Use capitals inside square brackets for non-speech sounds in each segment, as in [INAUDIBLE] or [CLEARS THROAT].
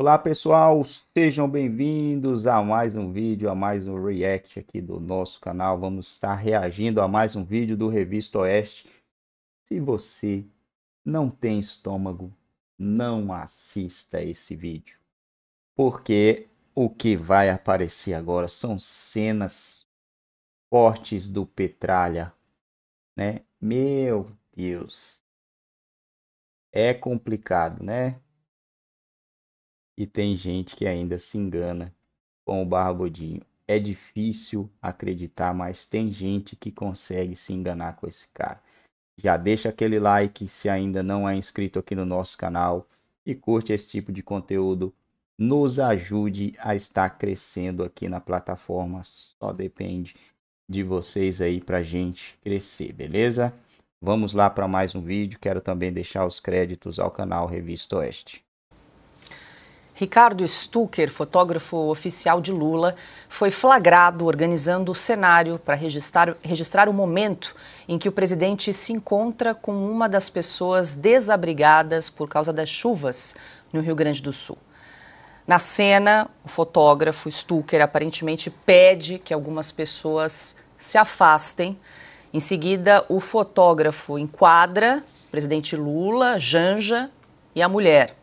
Olá pessoal, sejam bem-vindos a mais um vídeo, a mais um react aqui do nosso canal. Vamos estar reagindo a mais um vídeo do Revista Oeste. Se você não tem estômago, não assista esse vídeo, porque o que vai aparecer agora são cenas fortes do Petralha, né? Meu Deus, é complicado, né? e tem gente que ainda se engana com o Barbudinho. É difícil acreditar, mas tem gente que consegue se enganar com esse cara. Já deixa aquele like se ainda não é inscrito aqui no nosso canal e curte esse tipo de conteúdo. Nos ajude a estar crescendo aqui na plataforma. Só depende de vocês aí para gente crescer, beleza? Vamos lá para mais um vídeo. Quero também deixar os créditos ao canal Revista Oeste. Ricardo Stucker, fotógrafo oficial de Lula, foi flagrado organizando o cenário para registrar, registrar o momento em que o presidente se encontra com uma das pessoas desabrigadas por causa das chuvas no Rio Grande do Sul. Na cena, o fotógrafo Stucker aparentemente pede que algumas pessoas se afastem. Em seguida, o fotógrafo enquadra o presidente Lula, Janja e a mulher.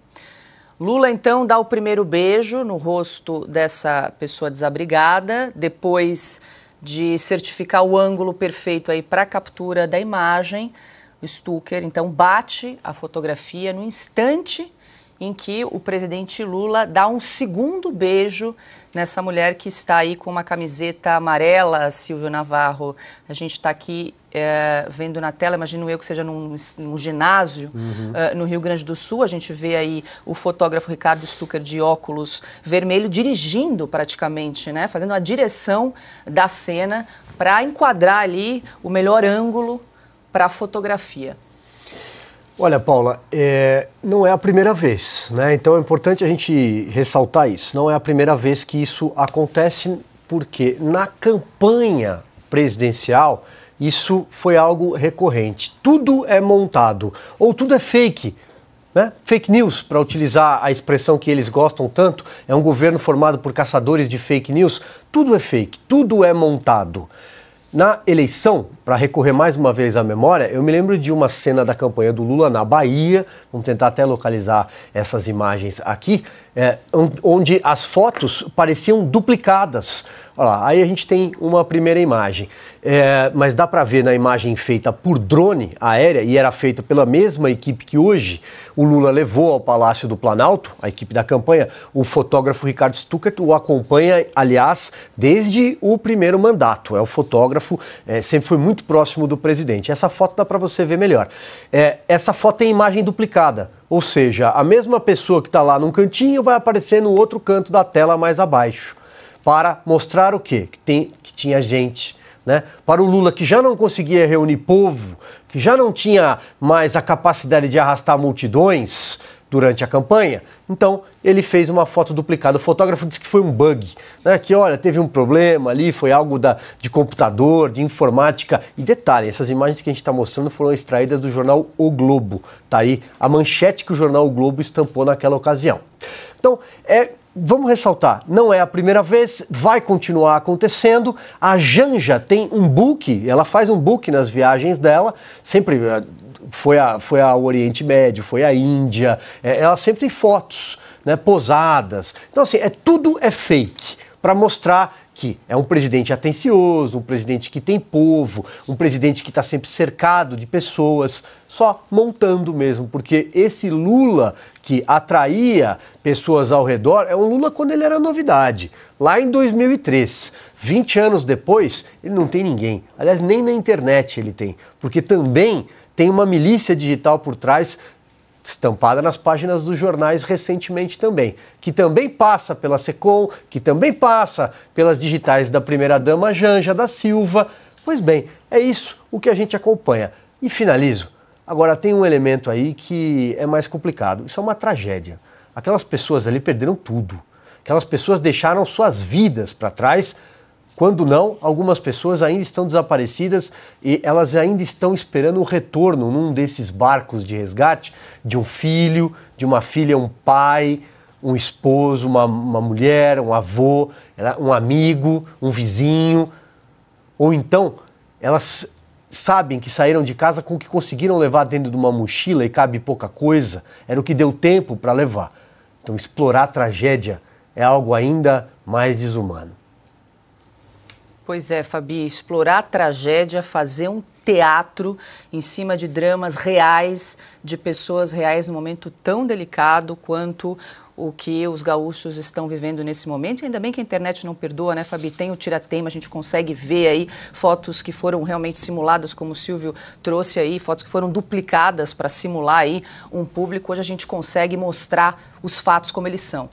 Lula então dá o primeiro beijo no rosto dessa pessoa desabrigada, depois de certificar o ângulo perfeito aí para a captura da imagem, o Stucker então bate a fotografia no instante em que o presidente Lula dá um segundo beijo nessa mulher que está aí com uma camiseta amarela, Silvio Navarro. A gente está aqui é, vendo na tela, imagino eu que seja num, num ginásio uhum. uh, no Rio Grande do Sul, a gente vê aí o fotógrafo Ricardo Stucker de óculos vermelho dirigindo praticamente, né? fazendo a direção da cena para enquadrar ali o melhor ângulo para a fotografia. Olha, Paula, é, não é a primeira vez, né? Então é importante a gente ressaltar isso. Não é a primeira vez que isso acontece, porque na campanha presidencial isso foi algo recorrente. Tudo é montado, ou tudo é fake. Né? Fake news, para utilizar a expressão que eles gostam tanto, é um governo formado por caçadores de fake news. Tudo é fake, tudo é montado. Na eleição, para recorrer mais uma vez à memória, eu me lembro de uma cena da campanha do Lula na Bahia, vamos tentar até localizar essas imagens aqui, é, onde as fotos pareciam duplicadas. Olha lá, aí a gente tem uma primeira imagem, é, mas dá para ver na imagem feita por drone aérea e era feita pela mesma equipe que hoje o Lula levou ao Palácio do Planalto, a equipe da campanha, o fotógrafo Ricardo Stuckert o acompanha, aliás, desde o primeiro mandato. É o fotógrafo, é, sempre foi muito próximo do presidente. Essa foto dá para você ver melhor. É, essa foto tem é imagem duplicada ou seja, a mesma pessoa que está lá num cantinho vai aparecer no outro canto da tela mais abaixo, para mostrar o quê? Que, tem, que tinha gente. Né? Para o Lula, que já não conseguia reunir povo, que já não tinha mais a capacidade de arrastar multidões durante a campanha, então ele fez uma foto duplicada. O fotógrafo disse que foi um bug, né? que olha, teve um problema ali, foi algo da, de computador, de informática. E detalhe, essas imagens que a gente está mostrando foram extraídas do jornal O Globo. Tá aí a manchete que o jornal O Globo estampou naquela ocasião. Então, é vamos ressaltar, não é a primeira vez, vai continuar acontecendo. A Janja tem um book, ela faz um book nas viagens dela, sempre eh, foi, a, foi ao Oriente Médio, foi à Índia, é, ela sempre tem fotos, né, posadas. Então, assim, é, tudo é fake para mostrar que é um presidente atencioso, um presidente que tem povo, um presidente que está sempre cercado de pessoas, só montando mesmo, porque esse Lula que atraía pessoas ao redor é um Lula quando ele era novidade, lá em 2003. 20 anos depois, ele não tem ninguém. Aliás, nem na internet ele tem, porque também tem uma milícia digital por trás estampada nas páginas dos jornais recentemente também, que também passa pela Secom, que também passa pelas digitais da primeira-dama Janja da Silva. Pois bem, é isso o que a gente acompanha. E finalizo. Agora, tem um elemento aí que é mais complicado. Isso é uma tragédia. Aquelas pessoas ali perderam tudo. Aquelas pessoas deixaram suas vidas para trás quando não, algumas pessoas ainda estão desaparecidas e elas ainda estão esperando o retorno num desses barcos de resgate de um filho, de uma filha, um pai, um esposo, uma, uma mulher, um avô, um amigo, um vizinho. Ou então, elas sabem que saíram de casa com o que conseguiram levar dentro de uma mochila e cabe pouca coisa, era o que deu tempo para levar. Então, explorar a tragédia é algo ainda mais desumano. Pois é, Fabi, explorar a tragédia, fazer um teatro em cima de dramas reais, de pessoas reais, num momento tão delicado quanto o que os gaúchos estão vivendo nesse momento. E ainda bem que a internet não perdoa, né, Fabi? Tem o tiratema, a gente consegue ver aí fotos que foram realmente simuladas, como o Silvio trouxe aí, fotos que foram duplicadas para simular aí um público. Hoje a gente consegue mostrar os fatos como eles são.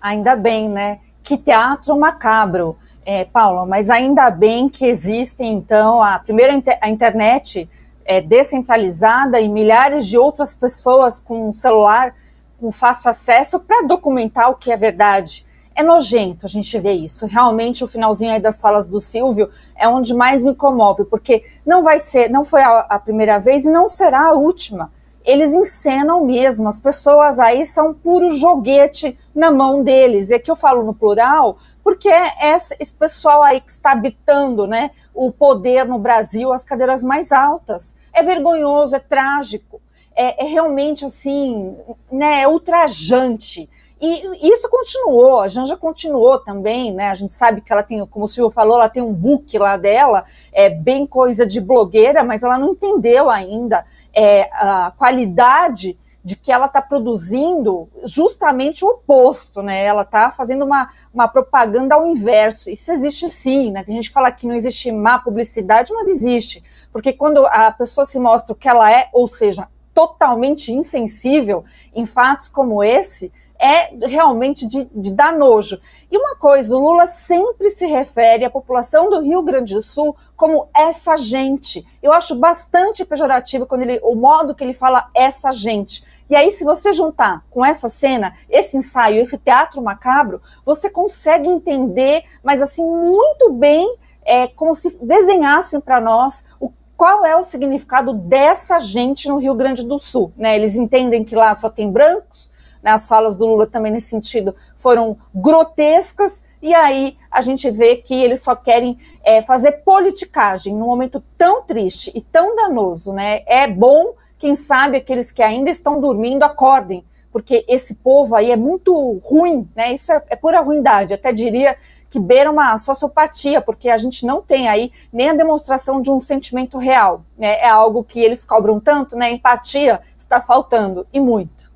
Ainda bem, né? Que teatro macabro. É, mas ainda bem que existe, então, a primeira a internet é, descentralizada e milhares de outras pessoas com um celular com fácil acesso para documentar o que é verdade. É nojento a gente ver isso. Realmente, o finalzinho aí das falas do Silvio é onde mais me comove, porque não vai ser, não foi a, a primeira vez e não será a última eles encenam mesmo, as pessoas aí são puro joguete na mão deles. É e aqui eu falo no plural, porque é esse pessoal aí que está habitando né, o poder no Brasil, as cadeiras mais altas. É vergonhoso, é trágico, é, é realmente assim, né, é ultrajante e isso continuou, a Janja continuou também, né? A gente sabe que ela tem, como o Silvio falou, ela tem um book lá dela, é bem coisa de blogueira, mas ela não entendeu ainda é, a qualidade de que ela está produzindo justamente o oposto, né? Ela está fazendo uma, uma propaganda ao inverso. Isso existe sim, né? Tem gente que fala que não existe má publicidade, mas existe. Porque quando a pessoa se mostra o que ela é, ou seja, totalmente insensível em fatos como esse, é realmente de, de dar nojo. E uma coisa, o Lula sempre se refere à população do Rio Grande do Sul como essa gente. Eu acho bastante pejorativo quando ele, o modo que ele fala essa gente. E aí, se você juntar com essa cena, esse ensaio, esse teatro macabro, você consegue entender, mas assim, muito bem, é, como se desenhassem para nós o qual é o significado dessa gente no Rio Grande do Sul. Né? Eles entendem que lá só tem brancos, né, as falas do Lula também nesse sentido foram grotescas, e aí a gente vê que eles só querem é, fazer politicagem num momento tão triste e tão danoso. Né? É bom, quem sabe, aqueles que ainda estão dormindo acordem, porque esse povo aí é muito ruim, né? Isso é, é, pura ruindade. Até diria que beira uma sociopatia, porque a gente não tem aí nem a demonstração de um sentimento real, né? É algo que eles cobram tanto, né? Empatia está faltando e muito.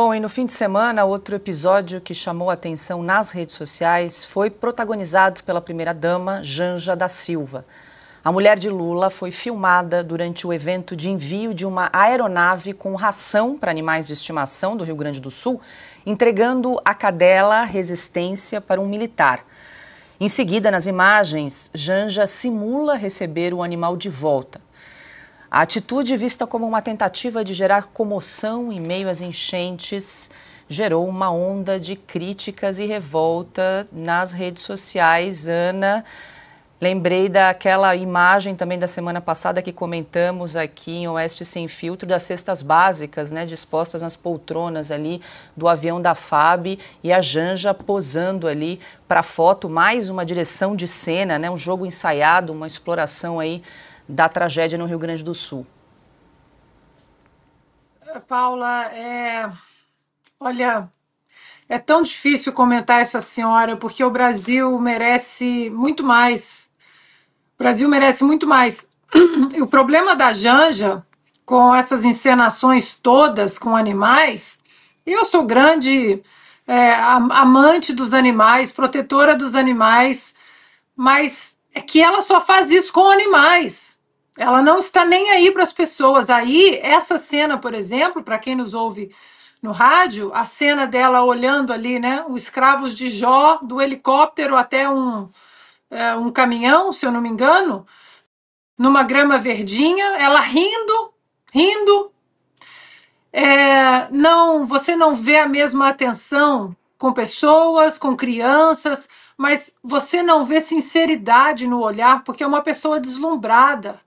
Bom, e no fim de semana, outro episódio que chamou atenção nas redes sociais foi protagonizado pela primeira-dama Janja da Silva. A mulher de Lula foi filmada durante o evento de envio de uma aeronave com ração para animais de estimação do Rio Grande do Sul, entregando a cadela Resistência para um militar. Em seguida, nas imagens, Janja simula receber o animal de volta. A atitude, vista como uma tentativa de gerar comoção em meio às enchentes, gerou uma onda de críticas e revolta nas redes sociais. Ana, lembrei daquela imagem também da semana passada que comentamos aqui em Oeste Sem Filtro, das cestas básicas, né, dispostas nas poltronas ali do avião da FAB e a Janja posando ali para foto, mais uma direção de cena, né, um jogo ensaiado, uma exploração aí da tragédia no Rio Grande do Sul? É, Paula, é... olha, é tão difícil comentar essa senhora, porque o Brasil merece muito mais. O Brasil merece muito mais. E o problema da Janja, com essas encenações todas com animais, eu sou grande é, amante dos animais, protetora dos animais, mas é que ela só faz isso com animais. Ela não está nem aí para as pessoas. Aí, essa cena, por exemplo, para quem nos ouve no rádio, a cena dela olhando ali, né? Os escravos de Jó, do helicóptero até um, é, um caminhão, se eu não me engano, numa grama verdinha, ela rindo, rindo. É, não, você não vê a mesma atenção com pessoas, com crianças, mas você não vê sinceridade no olhar, porque é uma pessoa deslumbrada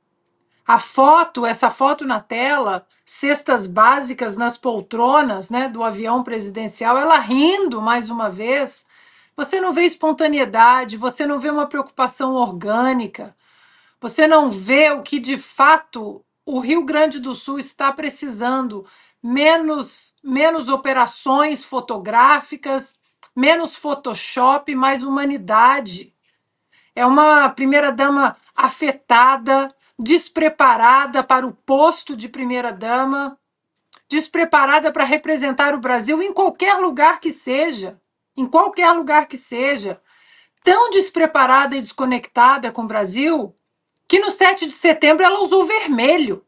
a foto, essa foto na tela, cestas básicas nas poltronas né, do avião presidencial, ela rindo mais uma vez. Você não vê espontaneidade, você não vê uma preocupação orgânica, você não vê o que de fato o Rio Grande do Sul está precisando: menos, menos operações fotográficas, menos Photoshop, mais humanidade. É uma primeira-dama afetada despreparada para o posto de primeira-dama, despreparada para representar o Brasil em qualquer lugar que seja, em qualquer lugar que seja, tão despreparada e desconectada com o Brasil, que no 7 de setembro ela usou vermelho.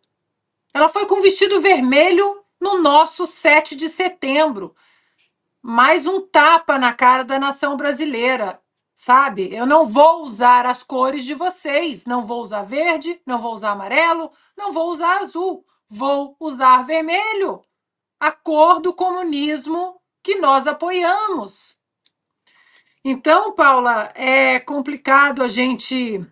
Ela foi com vestido vermelho no nosso 7 de setembro. Mais um tapa na cara da nação brasileira sabe? Eu não vou usar as cores de vocês. Não vou usar verde, não vou usar amarelo, não vou usar azul. Vou usar vermelho, a cor do comunismo que nós apoiamos. Então, Paula, é complicado a gente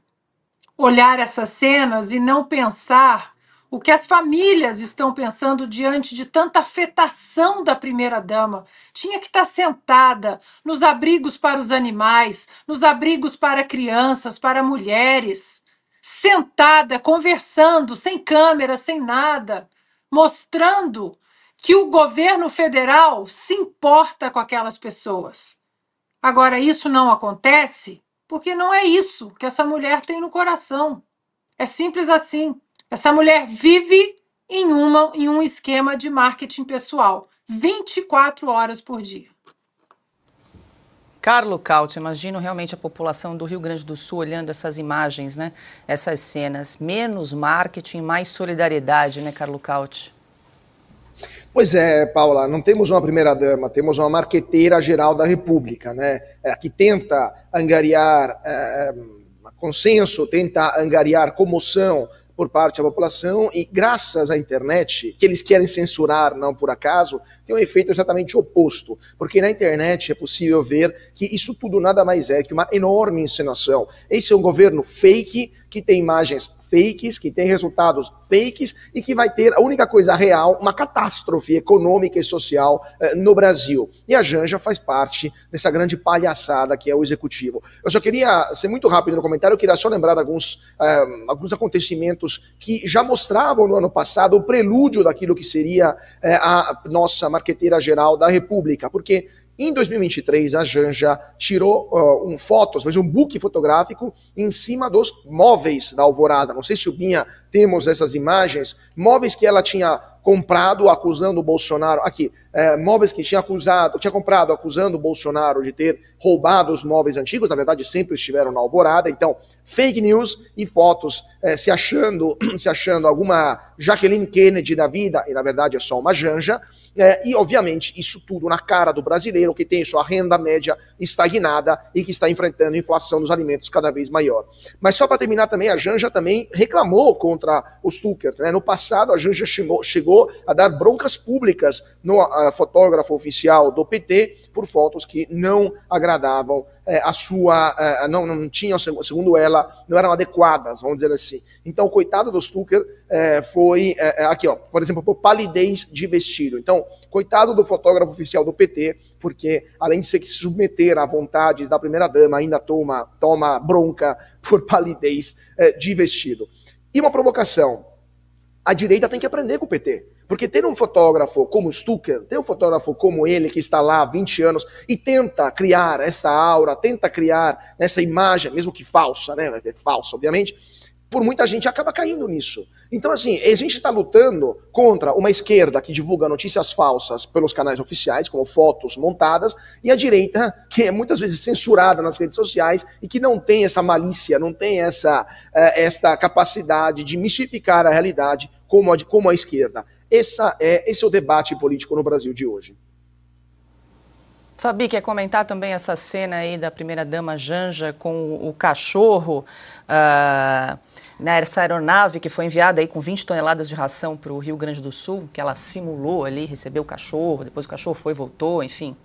olhar essas cenas e não pensar o que as famílias estão pensando diante de tanta afetação da primeira-dama? Tinha que estar tá sentada nos abrigos para os animais, nos abrigos para crianças, para mulheres. Sentada, conversando, sem câmera, sem nada, mostrando que o governo federal se importa com aquelas pessoas. Agora, isso não acontece porque não é isso que essa mulher tem no coração. É simples assim. Essa mulher vive em, uma, em um esquema de marketing pessoal 24 horas por dia. Carlo Caut, imagino realmente a população do Rio Grande do Sul olhando essas imagens, né? Essas cenas. Menos marketing, mais solidariedade, né, Carlo Caut? Pois é, Paula, não temos uma primeira-dama, temos uma marqueteira geral da República, né? É, que tenta angariar é, consenso, tenta angariar comoção, por parte da população e graças à internet, que eles querem censurar, não por acaso, tem um efeito exatamente oposto, porque na internet é possível ver que isso tudo nada mais é que uma enorme encenação. Esse é um governo fake que tem imagens fakes, que tem resultados fakes e que vai ter a única coisa real, uma catástrofe econômica e social eh, no Brasil. E a Janja faz parte dessa grande palhaçada que é o executivo. Eu só queria ser muito rápido no comentário, eu queria só lembrar alguns, eh, alguns acontecimentos que já mostravam no ano passado o prelúdio daquilo que seria eh, a nossa marqueteira geral da República, porque em 2023, a Janja tirou uh, um fotos, mas um book fotográfico em cima dos móveis da Alvorada. Não sei se o Binha temos essas imagens. Móveis que ela tinha comprado acusando o Bolsonaro. Aqui, é, móveis que tinha acusado, tinha comprado acusando o Bolsonaro de ter roubado os móveis antigos, na verdade sempre estiveram na alvorada, então fake news e fotos é, se achando, [CLEARS THROAT] se achando alguma Jacqueline Kennedy da vida, e na verdade é só uma janja, é, e, obviamente, isso tudo na cara do brasileiro que tem sua renda média estagnada e que está enfrentando inflação dos alimentos cada vez maior. Mas só para terminar também, a Janja também reclamou contra os Tucker. Né? No passado, a Janja chegou, chegou a dar broncas públicas no a, fotógrafo oficial do PT por fotos que não agradavam é, a sua. É, não, não tinham, segundo ela, não eram adequadas, vamos dizer assim. Então, coitado do Stucker é, foi. É, é, aqui, ó, por exemplo, por palidez de vestido. Então, coitado do fotógrafo oficial do PT, porque além de se submeter à vontades da primeira-dama, ainda toma, toma bronca [LAUGHS] por palidez é, de vestido. E uma provocação. A direita tem que aprender com o PT. Porque ter um fotógrafo como Stucker, ter um fotógrafo como ele, que está lá há 20 anos e tenta criar essa aura, tenta criar essa imagem, mesmo que falsa, né? É falsa, obviamente, por muita gente acaba caindo nisso. Então, assim, a gente está lutando contra uma esquerda que divulga notícias falsas pelos canais oficiais, como fotos montadas, e a direita, que é muitas vezes censurada nas redes sociais e que não tem essa malícia, não tem essa, eh, essa capacidade de mistificar a realidade como a, como a esquerda. Essa é, esse é o debate político no Brasil de hoje. Fabi, quer comentar também essa cena aí da primeira-dama Janja com o cachorro uh, ah, nessa né, aeronave que foi enviada aí com 20 toneladas de ração para o Rio Grande do Sul, que ela simulou ali, recebeu o cachorro, depois o cachorro foi voltou, enfim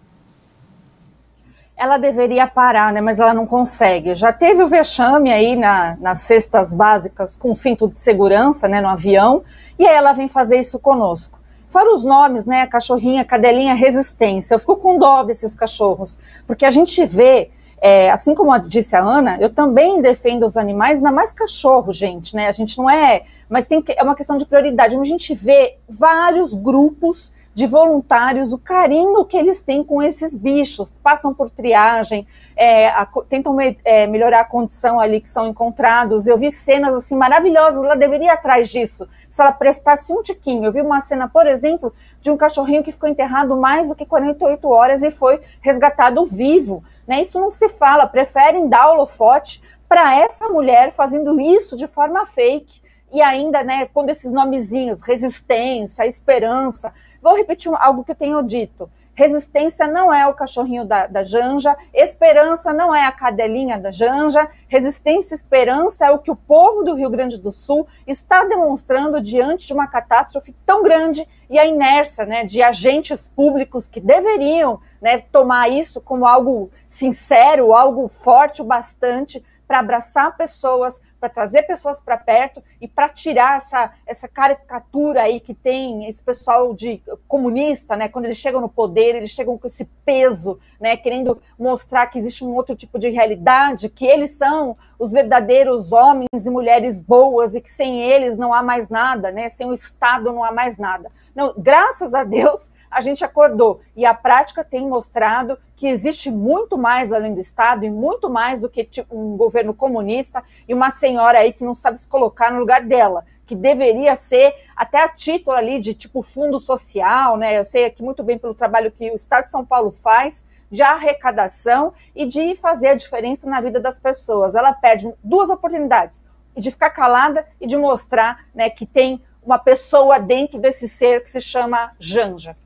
ela deveria parar, né? Mas ela não consegue. Já teve o vexame aí na, nas cestas básicas com cinto de segurança, né, no avião, e aí ela vem fazer isso conosco. Fora os nomes, né, cachorrinha, cadelinha, resistência. Eu fico com dó desses cachorros, porque a gente vê, é, assim como disse a Ana, eu também defendo os animais, ainda mais cachorro, gente, né? A gente não é, mas tem é uma questão de prioridade. A gente vê vários grupos de voluntários, o carinho que eles têm com esses bichos, passam por triagem, é, a, tentam me, é, melhorar a condição ali que são encontrados. Eu vi cenas assim maravilhosas, ela deveria ir atrás disso, se ela prestasse um tiquinho. Eu vi uma cena, por exemplo, de um cachorrinho que ficou enterrado mais do que 48 horas e foi resgatado vivo. Né? Isso não se fala, preferem dar holofote para essa mulher fazendo isso de forma fake e ainda, né, pondo esses nomezinhos, resistência, esperança, Vou repetir algo que eu tenho dito. Resistência não é o cachorrinho da, da, Janja, esperança não é a cadelinha da Janja, resistência e esperança é o que o povo do Rio Grande do Sul está demonstrando diante de uma catástrofe tão grande e a inércia né, de agentes públicos que deveriam né, tomar isso como algo sincero, algo forte o bastante para abraçar pessoas, para trazer pessoas para perto e para tirar essa, essa caricatura aí que tem esse pessoal de comunista, né? Quando eles chegam no poder, eles chegam com esse peso, né? Querendo mostrar que existe um outro tipo de realidade, que eles são os verdadeiros homens e mulheres boas e que sem eles não há mais nada, né? Sem o Estado não há mais nada. Não, graças a Deus a gente acordou. E a prática tem mostrado que existe muito mais além do Estado e muito mais do que tipo, um governo comunista e uma senhora aí que não sabe se colocar no lugar dela que deveria ser até a título ali de tipo fundo social, né? Eu sei aqui muito bem pelo trabalho que o Estado de São Paulo faz de arrecadação e de fazer a diferença na vida das pessoas. Ela perde duas oportunidades, de ficar calada e de mostrar, né, que tem uma pessoa dentro desse ser que se chama Janja.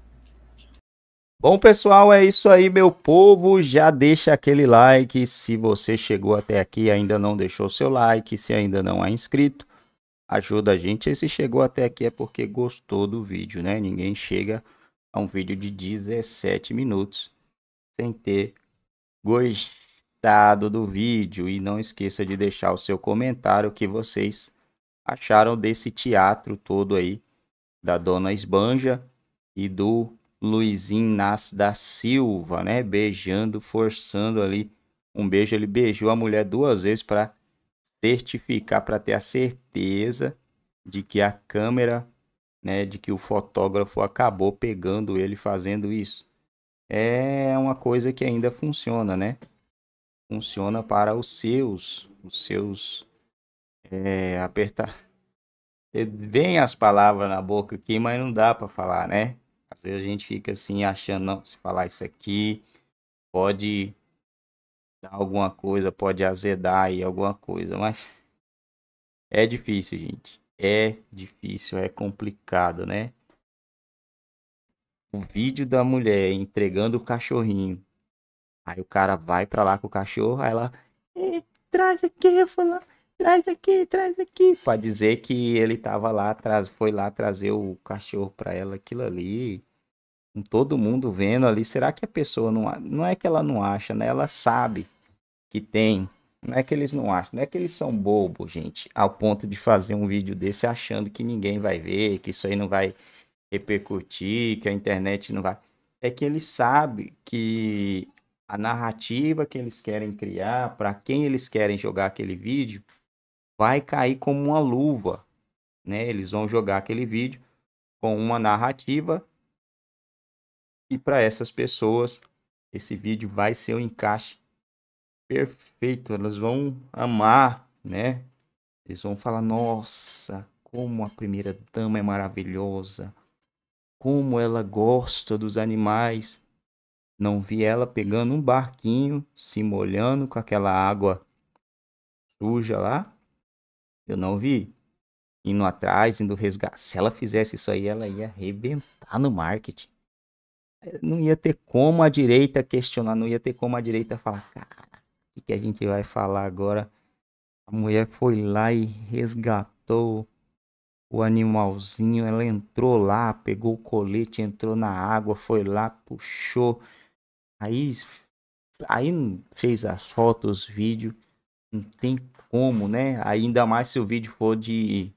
Bom, pessoal, é isso aí, meu povo. Já deixa aquele like. Se você chegou até aqui e ainda não deixou seu like, se ainda não é inscrito, ajuda a gente. E se chegou até aqui é porque gostou do vídeo, né? Ninguém chega a um vídeo de 17 minutos sem ter gostado do vídeo. E não esqueça de deixar o seu comentário que vocês acharam desse teatro todo aí da Dona Esbanja e do Luizinho Nas da Silva, né? Beijando, forçando ali um beijo. Ele beijou a mulher duas vezes para certificar, para ter a certeza de que a câmera, né? De que o fotógrafo acabou pegando ele fazendo isso. É uma coisa que ainda funciona, né? Funciona para os seus, os seus é, apertar. [LAUGHS] Vem as palavras na boca aqui, mas não dá para falar, né? Às vezes a gente fica assim achando, não, se falar isso aqui, pode dar alguma coisa, pode azedar aí alguma coisa, mas [LAUGHS] é difícil, gente. É difícil, é complicado, né? O vídeo da mulher entregando o cachorrinho. Aí o cara vai pra lá com o cachorro, aí ela. Traz aqui, eu traz aqui, traz aqui. Pra dizer que ele tava lá, atrás, foi lá trazer o cachorro pra ela, aquilo ali. Com todo mundo vendo ali. Será que a pessoa não. Não é que ela não acha, né? Ela sabe que tem. Não é que eles não acham, não é que eles são bobos, gente, ao ponto de fazer um vídeo desse achando que ninguém vai ver, que isso aí não vai repercutir, que a internet não vai. É que eles sabem que a narrativa que eles querem criar, para quem eles querem jogar aquele vídeo, vai cair como uma luva, né? Eles vão jogar aquele vídeo com uma narrativa e para essas pessoas esse vídeo vai ser um encaixe perfeito, elas vão amar, né? Eles vão falar: "Nossa, como a primeira dama é maravilhosa. Como ela gosta dos animais." Não vi ela pegando um barquinho, se molhando com aquela água suja lá, eu não vi indo atrás, indo resgatar. Se ela fizesse isso aí, ela ia arrebentar no marketing. É, não ia ter como a direita questionar, não ia ter como a direita falar, cara, o que a gente vai falar agora? A mulher foi lá e resgatou o animalzinho, ela entrou lá, pegou o colete, entrou na água, foi lá, puxou, aí, aí fez as fotos, os vídeos. Não tem como, né? Ainda mais se o vídeo for de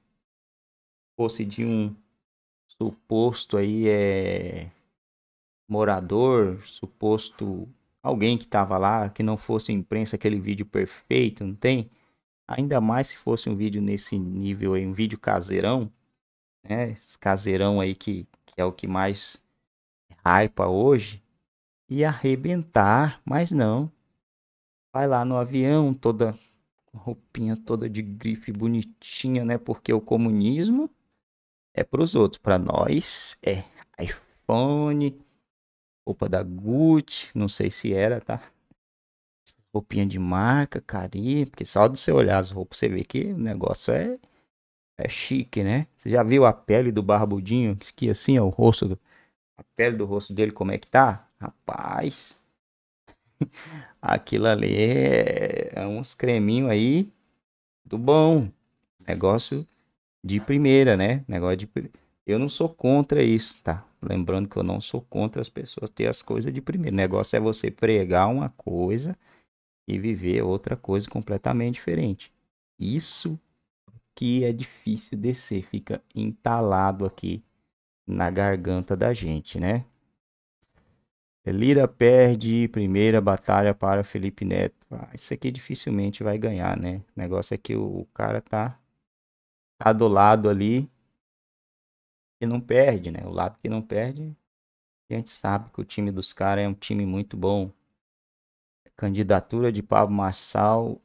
fosse de um suposto aí é morador, suposto alguém que tava lá, que não fosse imprensa aquele vídeo perfeito, não tem? Ainda mais se fosse um vídeo nesse nível aí, um vídeo caseirão, né? Esse caseirão aí que, que é o que mais hypa hoje, e arrebentar, mas não. Vai lá no avião, toda roupinha toda de grife bonitinha, né? Porque o comunismo é para os outros, para nós é iPhone, roupa da Gucci, não sei se era, tá? Roupinha de marca, carinha, porque só do você olhar as roupas você vê que o negócio é é chique, né? Você já viu a pele do barbudinho? Que assim é o rosto do a pele do rosto dele como é que tá? Rapaz, Aquilo ali é, é uns creminho aí do bom. Negócio de primeira, né? Negócio de Eu não sou contra isso, tá? Lembrando que eu não sou contra as pessoas ter as coisas de primeira. O negócio é você pregar uma coisa e viver outra coisa completamente diferente. Isso que é difícil descer, fica entalado aqui na garganta da gente, né? Lira perde primeira batalha para Felipe Neto. Ah, isso aqui dificilmente vai ganhar, né? O negócio é que o cara tá, tá do lado ali e não perde, né? O lado que não perde, a gente sabe que o time dos caras é um time muito bom. Candidatura de Pablo Marçal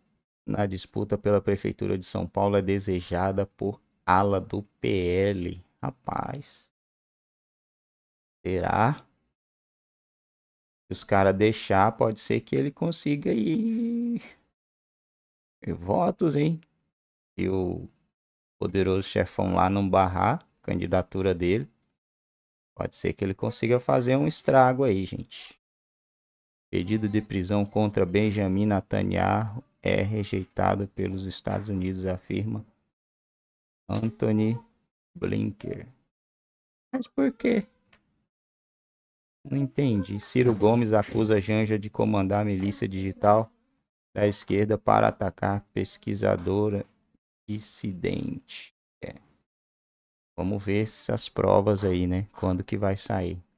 na disputa pela Prefeitura de São Paulo é desejada por ala do PL. Rapaz. Será? Se os caras deixar, pode ser que ele consiga ir. Votos, hein? E o poderoso chefão lá não barrar a candidatura dele. Pode ser que ele consiga fazer um estrago aí, gente. Pedido de prisão contra Benjamin Netanyahu é rejeitado pelos Estados Unidos, afirma Anthony Blinker. Mas por quê? Não entendi. Ciro Gomes acusa Janja de comandar milícia digital da esquerda para atacar pesquisadora dissidente. É. Vamos ver essas provas aí, né? Quando que vai sair.